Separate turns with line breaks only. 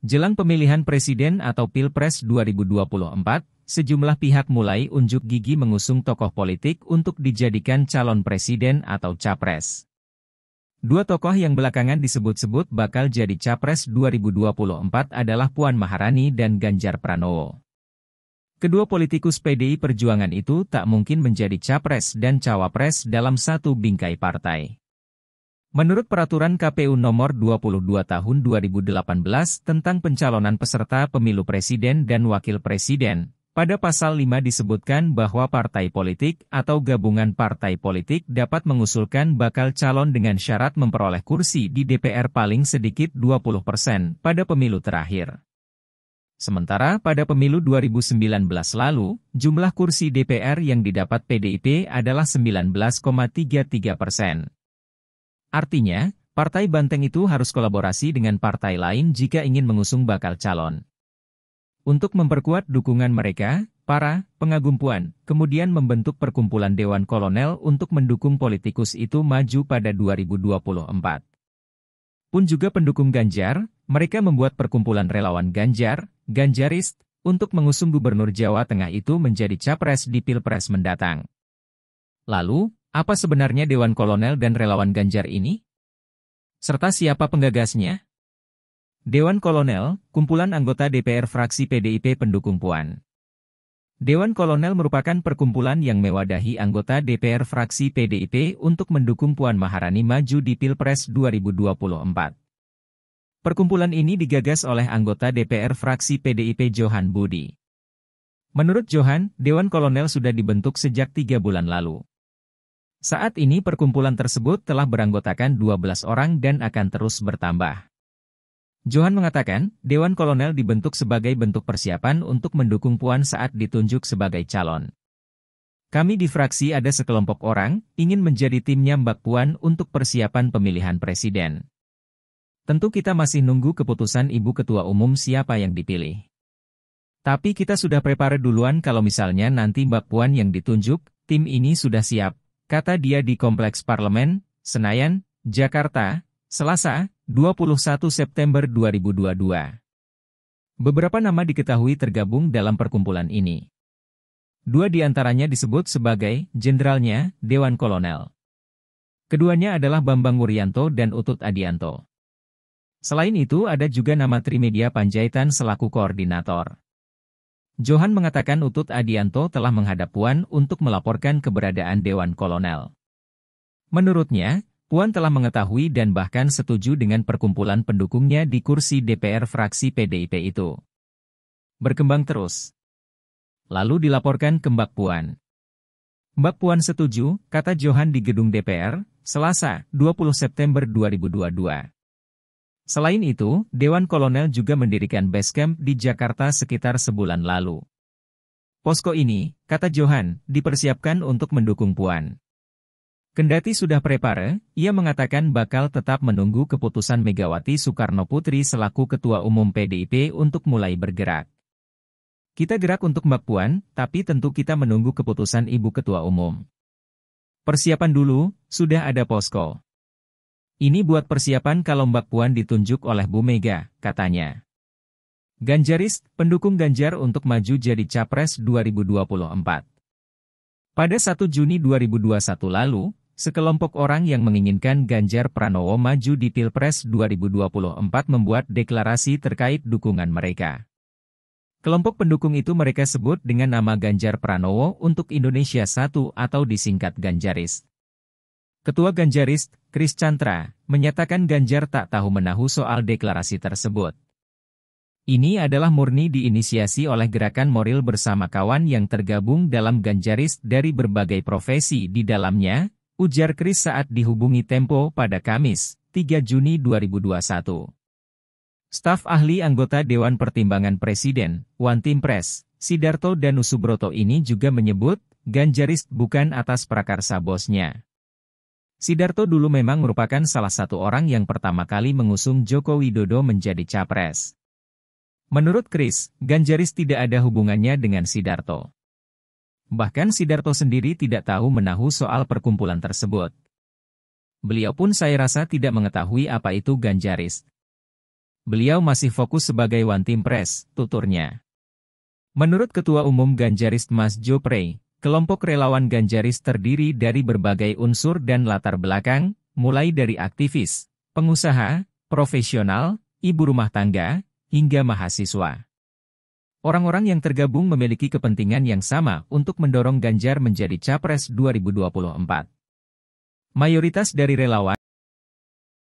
Jelang pemilihan presiden atau Pilpres 2024, sejumlah pihak mulai unjuk gigi mengusung tokoh politik untuk dijadikan calon presiden atau capres. Dua tokoh yang belakangan disebut-sebut bakal jadi capres 2024 adalah Puan Maharani dan Ganjar Pranowo. Kedua politikus PDI Perjuangan itu tak mungkin menjadi capres dan cawapres dalam satu bingkai partai. Menurut peraturan KPU nomor 22 tahun 2018 tentang pencalonan peserta pemilu presiden dan wakil presiden, pada pasal 5 disebutkan bahwa partai politik atau gabungan partai politik dapat mengusulkan bakal calon dengan syarat memperoleh kursi di DPR paling sedikit 20% persen pada pemilu terakhir. Sementara pada pemilu 2019 lalu, jumlah kursi DPR yang didapat PDIP adalah 19,33 persen. Artinya, partai Banteng itu harus kolaborasi dengan partai lain jika ingin mengusung bakal calon. Untuk memperkuat dukungan mereka, para pengagum Puan kemudian membentuk perkumpulan Dewan Kolonel untuk mendukung politikus itu maju pada 2024. Pun juga pendukung Ganjar, mereka membuat perkumpulan relawan Ganjar, Ganjarist, untuk mengusung Gubernur Jawa Tengah itu menjadi capres di Pilpres mendatang. Lalu, apa sebenarnya Dewan Kolonel dan relawan Ganjar ini? Serta siapa penggagasnya? Dewan Kolonel, kumpulan anggota DPR fraksi PDIP pendukung Puan. Dewan Kolonel merupakan perkumpulan yang mewadahi anggota DPR fraksi PDIP untuk mendukung Puan Maharani maju di Pilpres 2024. Perkumpulan ini digagas oleh anggota DPR fraksi PDIP Johan Budi. Menurut Johan, Dewan Kolonel sudah dibentuk sejak tiga bulan lalu. Saat ini perkumpulan tersebut telah beranggotakan 12 orang dan akan terus bertambah. Johan mengatakan, Dewan Kolonel dibentuk sebagai bentuk persiapan untuk mendukung Puan saat ditunjuk sebagai calon. Kami di fraksi ada sekelompok orang, ingin menjadi timnya Mbak Puan untuk persiapan pemilihan presiden. Tentu kita masih nunggu keputusan Ibu Ketua Umum siapa yang dipilih. Tapi kita sudah prepare duluan kalau misalnya nanti Mbak Puan yang ditunjuk, tim ini sudah siap, kata dia di Kompleks Parlemen, Senayan, Jakarta, Selasa, 21 September 2022. Beberapa nama diketahui tergabung dalam perkumpulan ini. Dua di antaranya disebut sebagai jenderalnya Dewan Kolonel. Keduanya adalah Bambang Wuryanto dan Utut Adianto. Selain itu ada juga nama Trimedia Panjaitan selaku koordinator. Johan mengatakan Utut Adianto telah menghadap Puan untuk melaporkan keberadaan Dewan Kolonel. Menurutnya, Puan telah mengetahui dan bahkan setuju dengan perkumpulan pendukungnya di kursi DPR fraksi PDIP itu. Berkembang terus. Lalu dilaporkan ke Mbak Puan. Mbak Puan setuju, kata Johan di gedung DPR, Selasa, 20 September 2022. Selain itu, Dewan Kolonel juga mendirikan base camp di Jakarta sekitar sebulan lalu. Posko ini, kata Johan, dipersiapkan untuk mendukung Puan. Kendati sudah prepare, ia mengatakan bakal tetap menunggu keputusan Megawati Soekarno Putri selaku Ketua Umum PDIP untuk mulai bergerak. Kita gerak untuk Mbak Puan, tapi tentu kita menunggu keputusan Ibu Ketua Umum. Persiapan dulu, sudah ada posko. Ini buat persiapan kalau Mbak Puan ditunjuk oleh Bu Mega, katanya. Ganjaris, pendukung Ganjar untuk maju jadi Capres 2024. Pada 1 Juni 2021 lalu, sekelompok orang yang menginginkan Ganjar Pranowo maju di Pilpres 2024 membuat deklarasi terkait dukungan mereka. Kelompok pendukung itu mereka sebut dengan nama Ganjar Pranowo untuk Indonesia Satu atau disingkat Ganjaris. Ketua Ganjarist, Kris Chantra, menyatakan Ganjar tak tahu menahu soal deklarasi tersebut. Ini adalah murni diinisiasi oleh gerakan Moril bersama kawan yang tergabung dalam Ganjarist dari berbagai profesi di dalamnya, ujar Kris saat dihubungi Tempo pada Kamis, 3 Juni 2021. Staf ahli anggota Dewan Pertimbangan Presiden, Wantim Pres, Sidarto dan Usubroto ini juga menyebut, Ganjarist bukan atas prakarsa bosnya. Sidarto dulu memang merupakan salah satu orang yang pertama kali mengusung Joko Widodo menjadi capres. Menurut Kris, Ganjaris tidak ada hubungannya dengan Sidarto. Bahkan Sidarto sendiri tidak tahu menahu soal perkumpulan tersebut. Beliau pun saya rasa tidak mengetahui apa itu Ganjaris. Beliau masih fokus sebagai one team press, tuturnya. Menurut Ketua Umum Ganjaris Mas Jo Kelompok relawan Ganjaris terdiri dari berbagai unsur dan latar belakang, mulai dari aktivis, pengusaha, profesional, ibu rumah tangga, hingga mahasiswa. Orang-orang yang tergabung memiliki kepentingan yang sama untuk mendorong Ganjar menjadi Capres 2024. Mayoritas dari relawan